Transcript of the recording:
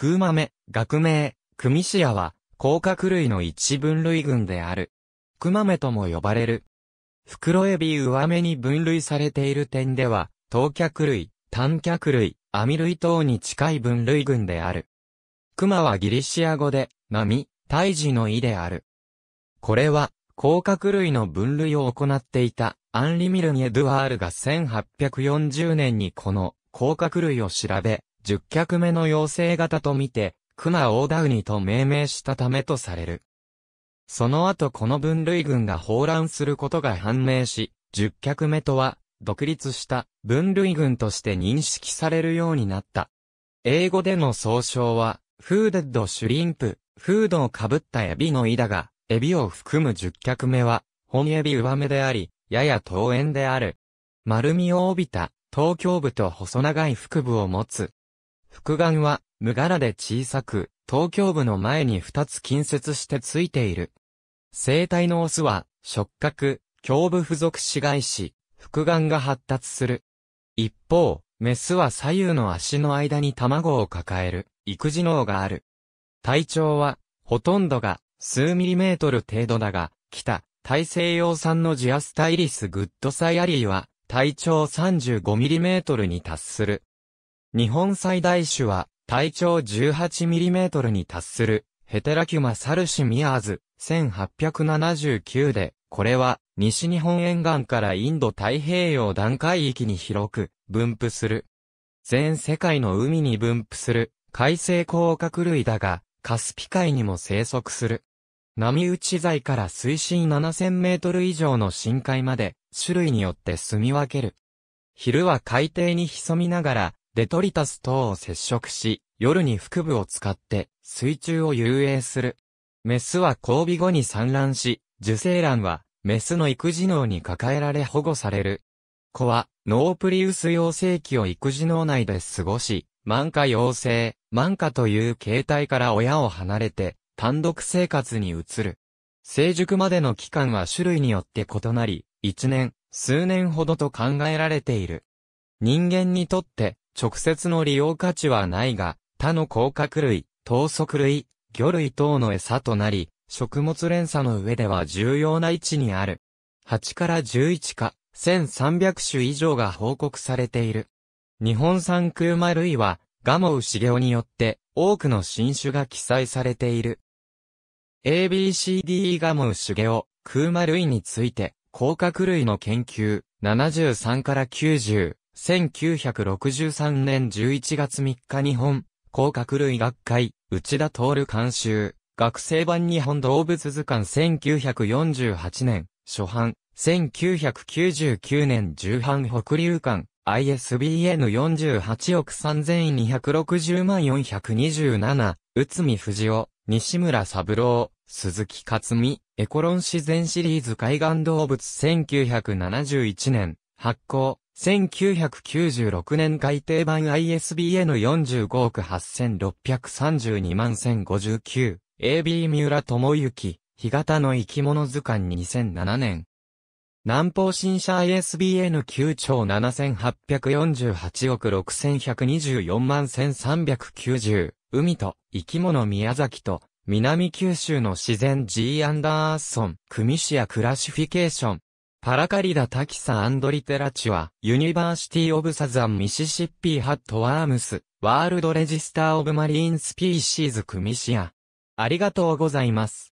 クマメ、学名、クミシアは、甲殻類の一分類群である。クマメとも呼ばれる。袋エビ上目に分類されている点では、等脚類、単脚類、網類等に近い分類群である。クマはギリシア語で、波、胎児の意である。これは、甲殻類の分類を行っていた、アンリ・ミルニエ・ドゥアールが1840年にこの、甲殻類を調べ、10脚目の妖精型とみて、クオーダウニと命名したためとされる。その後この分類群が放乱することが判明し、10脚目とは、独立した分類群として認識されるようになった。英語での総称は、フーデッドシュリンプ、フードをかぶったエビの胃だが、エビを含む10脚目は、本エビ上目であり、やや遠縁である。丸みを帯びた、東京部と細長い腹部を持つ、複眼は無柄で小さく、東京部の前に二つ近接してついている。生体のオスは、触覚、胸部付属死骸し、複眼が発達する。一方、メスは左右の足の間に卵を抱える、育児脳がある。体長は、ほとんどが、数ミリメートル程度だが、北、大西洋産のジアスタイリスグッドサイアリーは、体長35ミリメートルに達する。日本最大種は、体長1 8トルに達する、ヘテラキュマサルシミアーズ、1879で、これは、西日本沿岸からインド太平洋段階域に広く、分布する。全世界の海に分布する、海生甲殻類だが、カスピ海にも生息する。波打ち材から水深7000メートル以上の深海まで、種類によって住み分ける。昼は海底に潜みながら、デトリタス等を接触し、夜に腹部を使って水中を遊泳する。メスは交尾後に産卵し、受精卵はメスの育児脳に抱えられ保護される。子はノープリウス幼生期を育児脳内で過ごし、満下陽性、満下という形態から親を離れて単独生活に移る。成熟までの期間は種類によって異なり、1年、数年ほどと考えられている。人間にとって、直接の利用価値はないが、他の甲殻類、糖足類、魚類等の餌となり、食物連鎖の上では重要な位置にある。8から11か、1300種以上が報告されている。日本産クーマ類は、ガモウシゲオによって多くの新種が記載されている。ABCDE ガモウシゲオ、クーマ類について、甲殻類の研究、73から90、1963年11月3日日本、甲殻類学会、内田徹監修、学生版日本動物図鑑1948年、初版、1999年重版北流館、ISBN48 億3260万427、内海藤夫、西村三郎、鈴木克美、エコロン自然シリーズ海岸動物1971年、発行、1996年改訂版 ISBN 45億8632万1059、AB 三浦智之、日型の生き物図鑑2007年。南方新社 ISBN9 兆7848億6124万1390、海と生き物宮崎と南九州の自然 G アンダーソン、組子屋クラシフィケーション、パラカリダ・タキサ・アンドリテラチは、ユニバーシティ・オブ・サザン・ミシシッピー・ハット・ワームス、ワールド・レジスター・オブ・マリーン・スピーシーズ・クミシア。ありがとうございます。